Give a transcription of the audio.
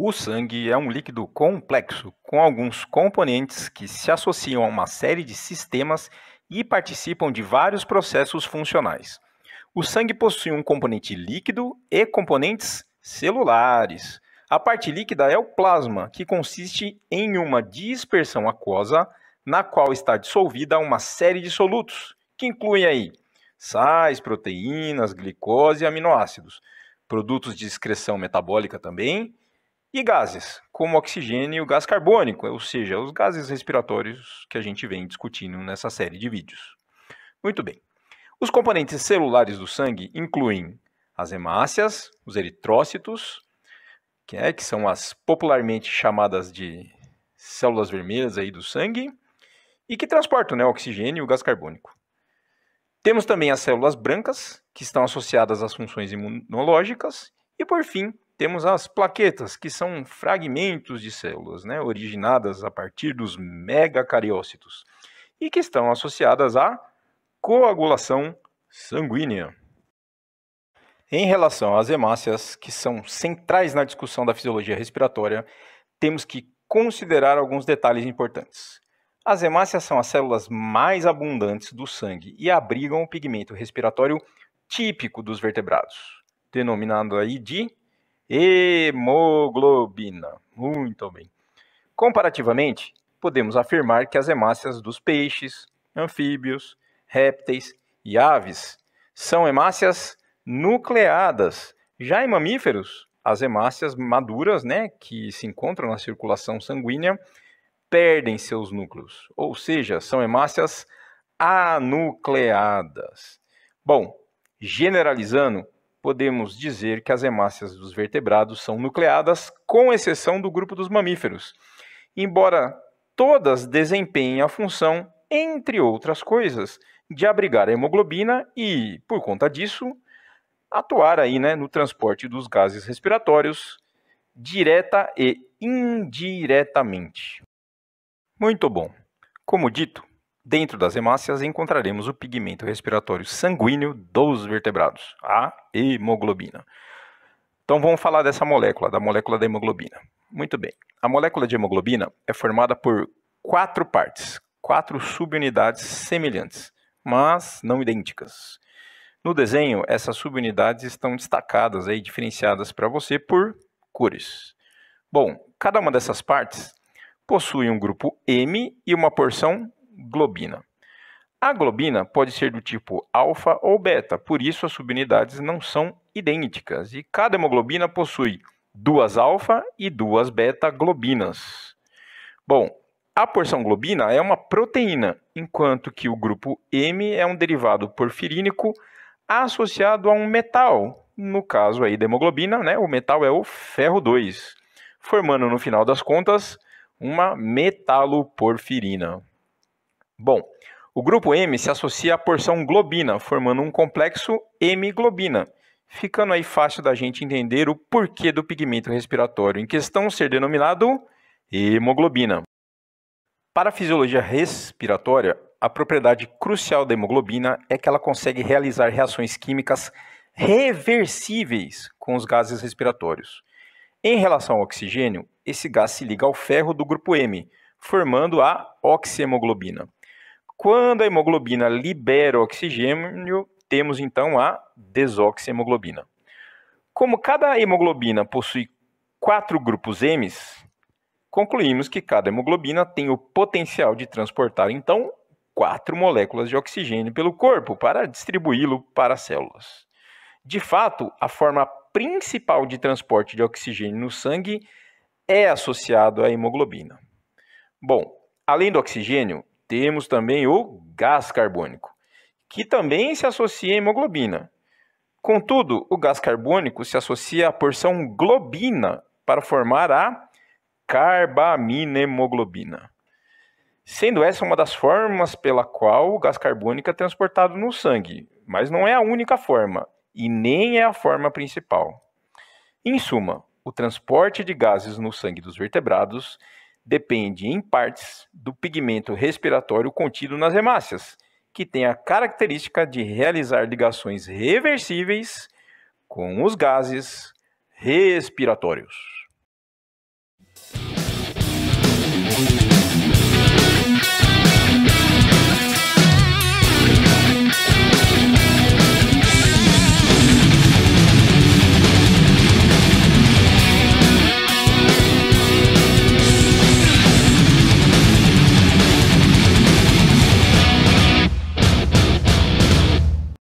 O sangue é um líquido complexo, com alguns componentes que se associam a uma série de sistemas e participam de vários processos funcionais. O sangue possui um componente líquido e componentes celulares. A parte líquida é o plasma, que consiste em uma dispersão aquosa na qual está dissolvida uma série de solutos, que incluem aí sais, proteínas, glicose e aminoácidos, produtos de excreção metabólica também e gases, como o oxigênio e o gás carbônico, ou seja, os gases respiratórios que a gente vem discutindo nessa série de vídeos. Muito bem. Os componentes celulares do sangue incluem as hemácias, os eritrócitos, que, é, que são as popularmente chamadas de células vermelhas aí do sangue, e que transportam né, o oxigênio e o gás carbônico. Temos também as células brancas, que estão associadas às funções imunológicas, e por fim, temos as plaquetas, que são fragmentos de células, né, originadas a partir dos megacariócitos, e que estão associadas à coagulação sanguínea. Em relação às hemácias, que são centrais na discussão da fisiologia respiratória, temos que considerar alguns detalhes importantes. As hemácias são as células mais abundantes do sangue e abrigam o pigmento respiratório típico dos vertebrados, denominado aí de hemoglobina. Muito bem. Comparativamente, podemos afirmar que as hemácias dos peixes, anfíbios, répteis e aves são hemácias nucleadas. Já em mamíferos, as hemácias maduras, né, que se encontram na circulação sanguínea, perdem seus núcleos, ou seja, são hemácias anucleadas. Bom, generalizando, podemos dizer que as hemácias dos vertebrados são nucleadas, com exceção do grupo dos mamíferos, embora todas desempenhem a função, entre outras coisas, de abrigar a hemoglobina e, por conta disso, atuar aí, né, no transporte dos gases respiratórios direta e indiretamente. Muito bom. Como dito, Dentro das hemácias encontraremos o pigmento respiratório sanguíneo dos vertebrados, a hemoglobina. Então vamos falar dessa molécula, da molécula da hemoglobina. Muito bem. A molécula de hemoglobina é formada por quatro partes, quatro subunidades semelhantes, mas não idênticas. No desenho, essas subunidades estão destacadas aí, diferenciadas para você por cores. Bom, cada uma dessas partes possui um grupo M e uma porção globina. A globina pode ser do tipo alfa ou beta, por isso as subunidades não são idênticas. E cada hemoglobina possui duas alfa e duas beta globinas. Bom, a porção globina é uma proteína, enquanto que o grupo M é um derivado porfirínico associado a um metal. No caso aí da hemoglobina, né, o metal é o ferro 2, formando no final das contas uma metaloporfirina. Bom, o grupo M se associa à porção globina, formando um complexo M-globina, ficando aí fácil da gente entender o porquê do pigmento respiratório em questão ser denominado hemoglobina. Para a fisiologia respiratória, a propriedade crucial da hemoglobina é que ela consegue realizar reações químicas reversíveis com os gases respiratórios. Em relação ao oxigênio, esse gás se liga ao ferro do grupo M, formando a oxihemoglobina. Quando a hemoglobina libera oxigênio, temos então a desoxihemoglobina. Como cada hemoglobina possui quatro grupos M's, concluímos que cada hemoglobina tem o potencial de transportar então quatro moléculas de oxigênio pelo corpo para distribuí-lo para as células. De fato, a forma principal de transporte de oxigênio no sangue é associado à hemoglobina. Bom, além do oxigênio, temos também o gás carbônico, que também se associa à hemoglobina. Contudo, o gás carbônico se associa à porção globina para formar a carbaminemoglobina, sendo essa uma das formas pela qual o gás carbônico é transportado no sangue, mas não é a única forma e nem é a forma principal. Em suma, o transporte de gases no sangue dos vertebrados depende, em partes, do pigmento respiratório contido nas hemácias, que tem a característica de realizar ligações reversíveis com os gases respiratórios.